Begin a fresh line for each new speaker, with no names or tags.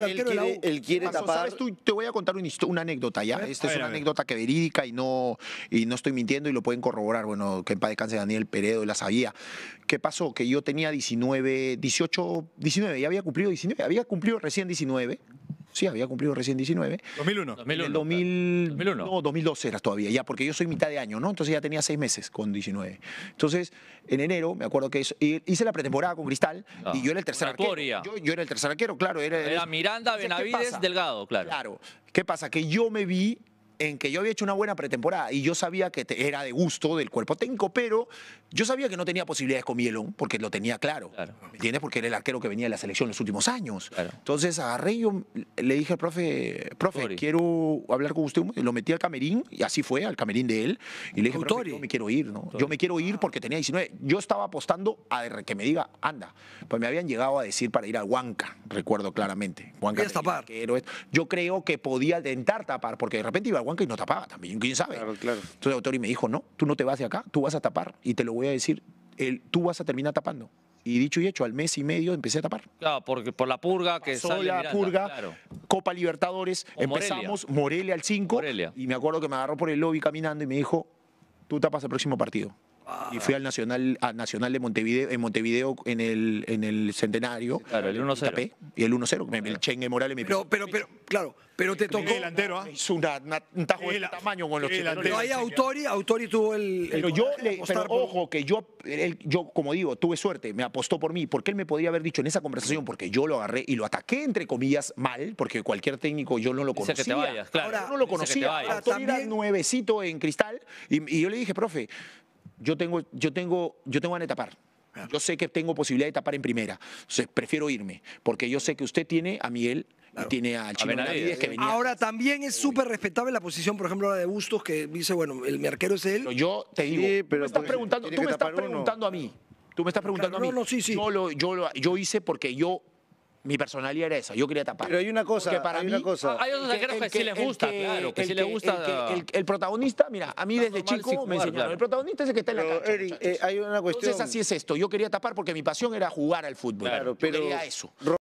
Él quiere, tapar.
te voy a contar una, anécdota ya. Esta es una anécdota que verídica y no, y no estoy mintiendo y lo pueden corroborar. Bueno, que en paz descanse Daniel Peredo, la sabía. ¿Qué pasó? Que yo tenía 19, 18, 19, ya había cumplido 19, había cumplido recién 19 Sí, había cumplido recién 19. 2001. en el 2000, No, 2012 eras todavía, ya, porque yo soy mitad de año, ¿no? Entonces ya tenía seis meses con 19. Entonces, en enero, me acuerdo que hice la pretemporada con Cristal ah, y yo era el tercer arquero. Yo, yo, era el tercer arquero, claro. Era, era Miranda, Benavides, Delgado, claro. Claro. ¿Qué pasa? Que yo me vi en que yo había hecho una buena pretemporada y yo sabía que era de gusto del cuerpo técnico, pero yo sabía que no tenía posibilidades con Mielón porque lo tenía claro. ¿Me entiendes? Porque era el arquero que venía de la selección en los últimos años. Entonces agarré y yo le dije al profe, profe, quiero hablar con usted. Lo metí al camerín y así fue, al camerín de él. Y le dije, yo me quiero ir, ¿no? Yo me quiero ir ah. porque tenía 19. Yo estaba apostando a que me diga, anda. Pues me habían llegado a decir para ir a Huanca, recuerdo claramente. Huanca. tapar. Yo creo que podía intentar tapar porque de repente iba a y no tapaba también, quién sabe. Claro, claro. Entonces Autori me dijo, no, tú no te vas de acá, tú vas a tapar y te lo voy a decir, tú vas a terminar tapando. Y dicho y hecho, al mes y medio empecé a tapar. Claro, porque por la purga que Pasó la purga, Copa Libertadores, empezamos Morelia, al 5. Y me acuerdo que me agarró por el lobby caminando y me dijo, tú tapas el próximo partido y fui al Nacional Nacional de Montevideo en Montevideo en el en el centenario. Claro, el 1-0. Y el 1-0, el Chengue Morales me pero, pero pero claro, pero te tocó delantero, ¿eh? Es un tajo de tamaño con los delantero. Pero ahí Autori, Autori tuvo el, Pero yo ojo que yo yo como digo, tuve suerte, me apostó por mí, porque él me podría haber dicho en esa conversación porque yo lo agarré y lo ataqué entre comillas mal, porque cualquier técnico yo no lo conocía. Dice te vayas, claro. yo no lo conocía. Autori era nuevecito en Cristal y yo le dije, "Profe, yo tengo, yo tengo, yo tengo tapar. Ah. Yo sé que tengo posibilidad de tapar en primera. Entonces, prefiero irme, porque yo sé que usted tiene a Miguel Y tiene a Chino que venía. Ahora también es súper respetable la posición, por ejemplo, la de Bustos, que dice, bueno, el arquero es él. Yo te digo, tú me estás pues, preguntando, preguntando a mí. Tú me estás preguntando a mí. No, no, sí, sí. yo, yo hice porque yo mi personalidad era esa, yo quería tapar. Pero hay una cosa, para hay mí, una cosa. que, que, sí les gusta, claro, que sí les gusta. El, protagonista, mira, a mí desde chico me enseñaron, el protagonista es el que está en la cancha. Eric, eh, hay una cuestión. Entonces así es esto, yo quería tapar porque mi pasión era jugar al fútbol. Claro, pero yo quería eso.